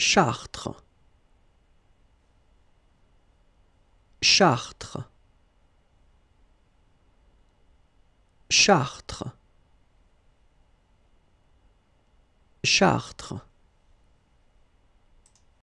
Chartres Chartres Chartres Chartres